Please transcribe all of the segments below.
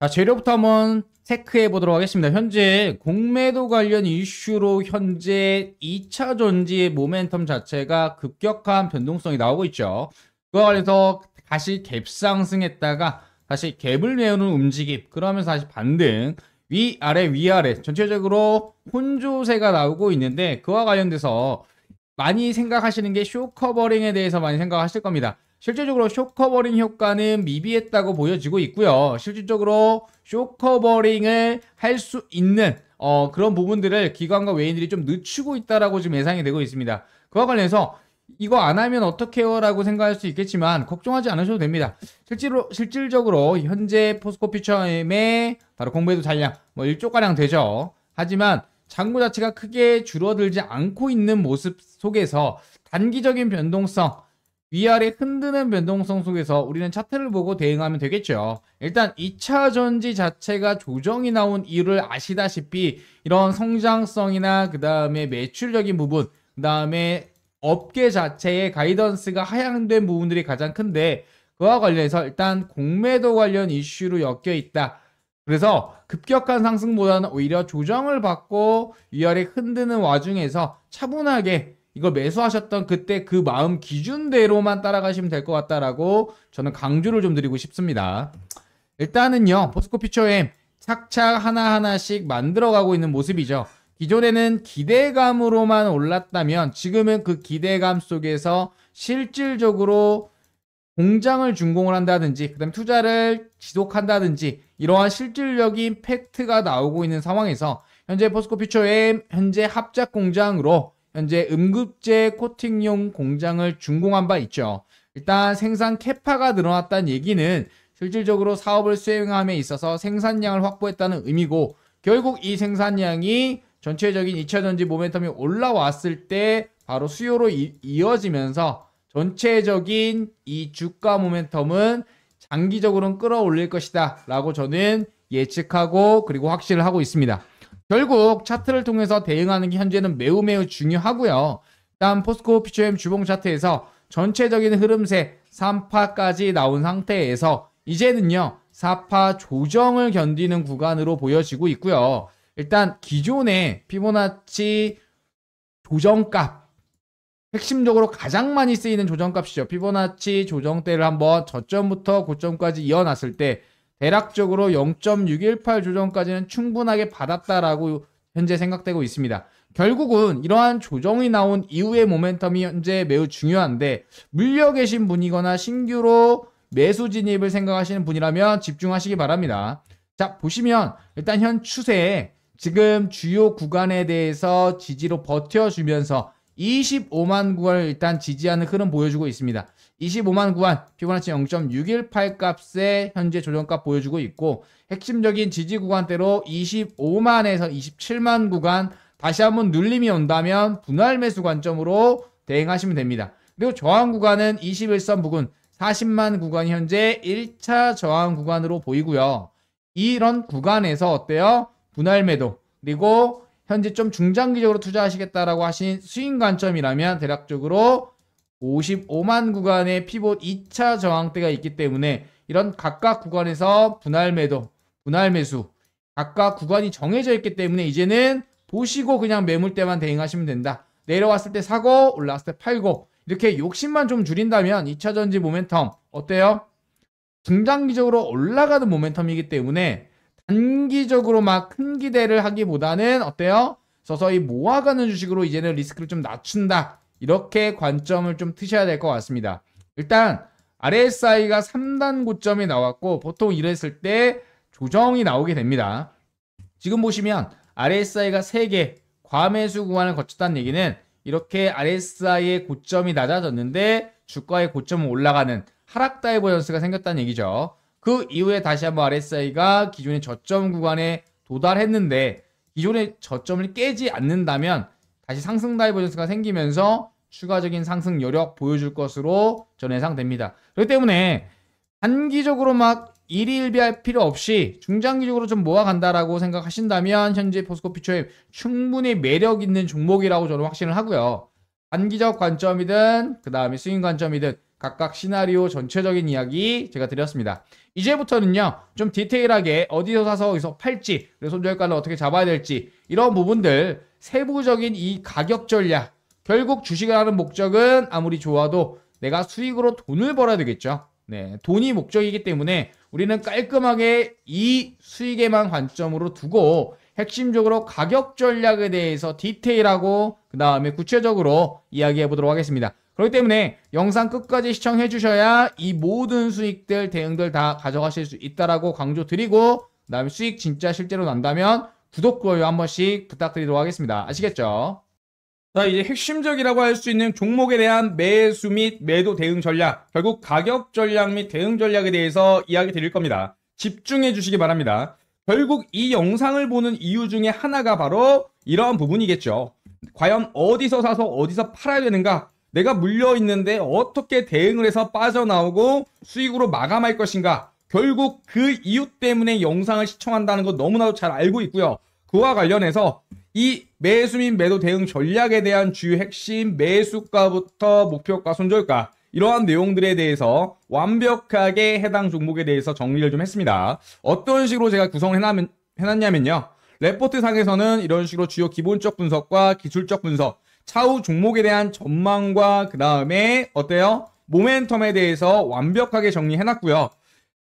자, 재료부터 한번 체크해 보도록 하겠습니다. 현재 공매도 관련 이슈로 현재 2차 전지의 모멘텀 자체가 급격한 변동성이 나오고 있죠. 그와 관련해서 다시 갭상승했다가 다시 갭을 메우는 움직임 그러면서 다시 반등 위아래 위아래 전체적으로 혼조세가 나오고 있는데 그와 관련돼서 많이 생각하시는 게 쇼커버링에 대해서 많이 생각하실 겁니다. 실질적으로 쇼커버링 효과는 미비했다고 보여지고 있고요. 실질적으로 쇼커버링을 할 수 있는 어, 그런 부분들을 기관과 외인들이 좀 늦추고 있다라고 지금 예상이 되고 있습니다. 그와 관련해서 이거 안 하면 어떡해요? 라고 생각할 수 있겠지만, 걱정하지 않으셔도 됩니다. 실제로, 실질적으로, 현재 포스코 피처엠의 바로 공부해도 잔량, 뭐 1조가량 되죠. 하지만, 장고 자체가 크게 줄어들지 않고 있는 모습 속에서 단기적인 변동성, 위아래 흔드는 변동성 속에서 우리는 차트를 보고 대응하면 되겠죠. 일단 2차 전지 자체가 조정이 나온 이유를 아시다시피 이런 성장성이나 그 다음에 매출적인 부분, 그 다음에 업계 자체의 가이던스가 하향된 부분들이 가장 큰데 그와 관련해서 일단 공매도 관련 이슈로 엮여 있다. 그래서 급격한 상승보다는 오히려 조정을 받고 위아래 흔드는 와중에서 차분하게 이거 매수하셨던 그때 그 마음 기준대로만 따라가시면 될 것 같다라고 저는 강조를 좀 드리고 싶습니다. 일단은요, 포스코 피처엠 착착 하나하나씩 만들어가고 있는 모습이죠. 기존에는 기대감으로만 올랐다면 지금은 그 기대감 속에서 실질적으로 공장을 준공을 한다든지 그다음 투자를 지속한다든지 이러한 실질적인 팩트가 나오고 있는 상황에서 현재 포스코 퓨처엠 현재 합작 공장으로 현재 음급제 코팅용 공장을 준공한 바 있죠. 일단 생산 캐파가 늘어났다는 얘기는 실질적으로 사업을 수행함에 있어서 생산량을 확보했다는 의미고 결국 이 생산량이 전체적인 2차 전지 모멘텀이 올라왔을 때 바로 수요로 이, 어지면서 전체적인 이 주가 모멘텀은 장기적으로는 끌어올릴 것이다 라고 저는 예측하고 그리고 확신을 하고 있습니다. 결국 차트를 통해서 대응하는 게 현재는 매우 매우 중요하고요. 일단 포스코 피처엠 주봉 차트에서 전체적인 흐름세 3파까지 나온 상태에서 이제는요 4파 조정을 견디는 구간으로 보여지고 있고요. 일단 기존의 피보나치 조정값 핵심적으로 가장 많이 쓰이는 조정값이죠. 피보나치 조정대를 한번 저점부터 고점까지 이어놨을 때 대략적으로 0.618 조정까지는 충분하게 받았다라고 현재 생각되고 있습니다. 결국은 이러한 조정이 나온 이후의 모멘텀이 현재 매우 중요한데 물려 계신 분이거나 신규로 매수 진입을 생각하시는 분이라면 집중하시기 바랍니다. 자 보시면 일단 현 추세에 지금 주요 구간에 대해서 지지로 버텨주면서 25만 구간을 일단 지지하는 흐름 보여주고 있습니다. 25만 구간 피보나치 0.618 값의 현재 조정값 보여주고 있고 핵심적인 지지 구간대로 25만에서 27만 구간 다시 한번 눌림이 온다면 분할 매수 관점으로 대응하시면 됩니다. 그리고 저항 구간은 21선 부근 40만 구간 현재 1차 저항 구간으로 보이고요. 이런 구간에서 어때요? 분할 매도 그리고 현재 좀 중장기적으로 투자하시겠다라고 하신 수익 관점이라면 대략적으로 55만 구간의 피봇 2차 저항대가 있기 때문에 이런 각각 구간에서 분할 매도, 분할 매수 각각 구간이 정해져 있기 때문에 이제는 보시고 그냥 매물대만 대응하시면 된다. 내려왔을 때 사고 올라왔을 때 팔고 이렇게 욕심만 좀 줄인다면 2차 전지 모멘텀 어때요? 중장기적으로 올라가는 모멘텀이기 때문에 단기적으로 막 큰 기대를 하기보다는 어때요? 서서히 모아가는 주식으로 이제는 리스크를 좀 낮춘다. 이렇게 관점을 좀 트셔야 될 것 같습니다. 일단 RSI가 3단 고점이 나왔고 보통 이랬을 때 조정이 나오게 됩니다. 지금 보시면 RSI가 3개 과매수 구간을 거쳤다는 얘기는 이렇게 RSI의 고점이 낮아졌는데 주가의 고점은 올라가는 하락 다이버전스가 생겼다는 얘기죠. 그 이후에 다시 한번 RSI가 기존의 저점 구간에 도달했는데 기존의 저점을 깨지 않는다면 다시 상승 다이버전스가 생기면서 추가적인 상승 여력 보여줄 것으로 전 예상됩니다. 그렇기 때문에 단기적으로 막 일일비할 필요 없이 중장기적으로 좀 모아간다라고 생각하신다면 현재 포스코 피처엠 충분히 매력 있는 종목이라고 저는 확신을 하고요. 단기적 관점이든 그 다음에 스윙 관점이든 각각 시나리오 전체적인 이야기 제가 드렸습니다. 이제부터는요. 좀 디테일하게 어디서 사서 어디서 팔지 손절가를 어떻게 잡아야 될지 이런 부분들 세부적인 이 가격 전략. 결국 주식을 하는 목적은 아무리 좋아도 내가 수익으로 돈을 벌어야 되겠죠. 네, 돈이 목적이기 때문에 우리는 깔끔하게 이 수익에만 관점으로 두고 핵심적으로 가격 전략에 대해서 디테일하고 그 다음에 구체적으로 이야기해 보도록 하겠습니다. 그렇기 때문에 영상 끝까지 시청해 주셔야 이 모든 수익들 대응들 다 가져가실 수 있다라고 강조 드리고 그 다음에 수익 진짜 실제로 난다면 구독, 좋아요 한 번씩 부탁드리도록 하겠습니다. 아시겠죠? 자, 이제 핵심적이라고 할 수 있는 종목에 대한 매수 및 매도 대응 전략, 결국 가격 전략 및 대응 전략에 대해서 이야기 드릴 겁니다. 집중해 주시기 바랍니다. 결국 이 영상을 보는 이유 중에 하나가 바로 이러한 부분이겠죠. 과연 어디서 사서 어디서 팔아야 되는가? 내가 물려 있는데 어떻게 대응을 해서 빠져나오고 수익으로 마감할 것인가? 결국 그 이유 때문에 영상을 시청한다는 거 너무나도 잘 알고 있고요. 그와 관련해서 이 매수 민 매도 대응 전략에 대한 주요 핵심 매수가부터 목표가 손절가 이러한 내용들에 대해서 완벽하게 해당 종목에 대해서 정리를 좀 했습니다. 어떤 식으로 제가 구성을 해놨냐면요. 레포트 상에서는 이런 식으로 주요 기본적 분석과 기술적 분석, 차후 종목에 대한 전망과 그 다음에 어때요? 모멘텀에 대해서 완벽하게 정리해놨고요.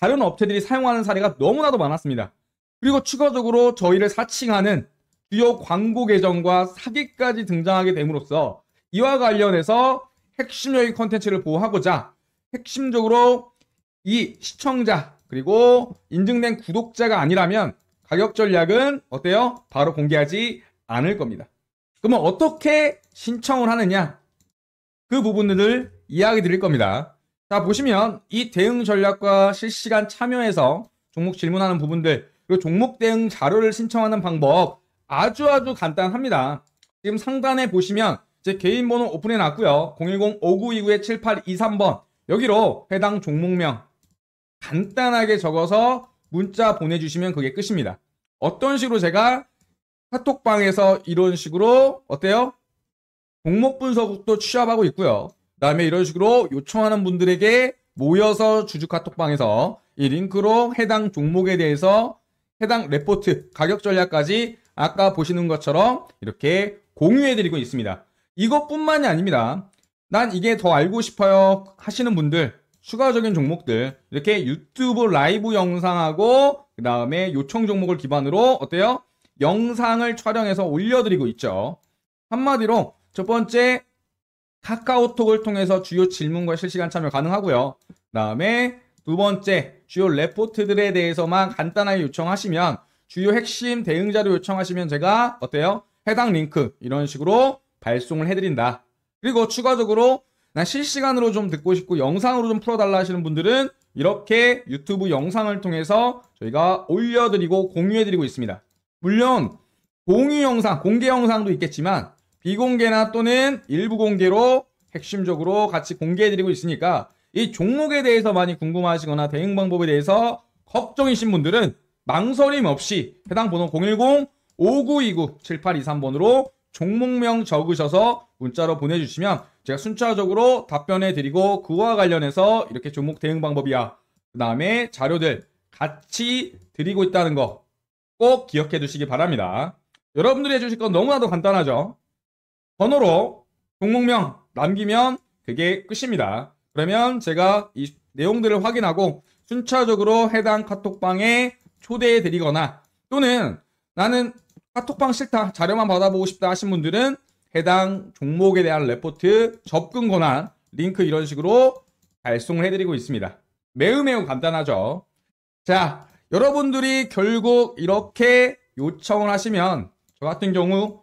다른 업체들이 사용하는 사례가 너무나도 많았습니다. 그리고 추가적으로 저희를 사칭하는 주요 광고 계정과 사기까지 등장하게 됨으로써 이와 관련해서 핵심여인 컨텐츠를 보호하고자 핵심적으로 이 시청자 그리고 인증된 구독자가 아니라면 가격 전략은 어때요? 바로 공개하지 않을 겁니다. 그러면 어떻게 신청을 하느냐? 그 부분들을 이야기 드릴 겁니다. 자 보시면 이 대응 전략과 실시간 참여해서 종목 질문하는 부분들 그리고 종목 대응 자료를 신청하는 방법 아주 아주 간단합니다. 지금 상단에 보시면 제 개인 번호 오픈해 놨고요. 010-5929-7823번 여기로 해당 종목명 간단하게 적어서 문자 보내주시면 그게 끝입니다. 어떤 식으로 제가 카톡방에서 이런 식으로 어때요? 종목 분석도 취합하고 있고요. 다음에 이런 식으로 요청하는 분들에게 모여서 주주 카톡방에서 이 링크로 해당 종목에 대해서 해당 레포트, 가격 전략까지 아까 보시는 것처럼 이렇게 공유해드리고 있습니다. 이것뿐만이 아닙니다. 난 이게 더 알고 싶어요 하시는 분들, 추가적인 종목들, 이렇게 유튜브 라이브 영상하고 그 다음에 요청 종목을 기반으로 어때요? 영상을 촬영해서 올려드리고 있죠. 한마디로 첫 번째 카카오톡을 통해서 주요 질문과 실시간 참여 가능하고요. 그다음에 두 번째 주요 레포트들에 대해서만 간단하게 요청하시면 주요 핵심 대응 자료 요청하시면 제가 어때요? 해당 링크 이런 식으로 발송을 해드린다. 그리고 추가적으로 난 실시간으로 좀 듣고 싶고 영상으로 좀 풀어달라 하시는 분들은 이렇게 유튜브 영상을 통해서 저희가 올려드리고 공유해드리고 있습니다. 물론 공유 영상, 공개 영상도 있겠지만 비공개나 또는 일부 공개로 핵심적으로 같이 공개해드리고 있으니까 이 종목에 대해서 많이 궁금하시거나 대응 방법에 대해서 걱정이신 분들은 망설임 없이 해당 번호 010-5929-7823번으로 종목명 적으셔서 문자로 보내주시면 제가 순차적으로 답변해드리고 그와 관련해서 이렇게 종목 대응 방법이야 그 다음에 자료들 같이 드리고 있다는 거 꼭 기억해 두시기 바랍니다. 여러분들이 해주실 건 너무나도 간단하죠. 번호로 종목명 남기면 그게 끝입니다. 그러면 제가 이 내용들을 확인하고 순차적으로 해당 카톡방에 초대해 드리거나 또는 나는 카톡방 싫다 자료만 받아보고 싶다 하신 분들은 해당 종목에 대한 레포트 접근 권한 링크 이런 식으로 발송을 해드리고 있습니다. 매우 매우 간단하죠. 자 여러분들이 결국 이렇게 요청을 하시면 저 같은 경우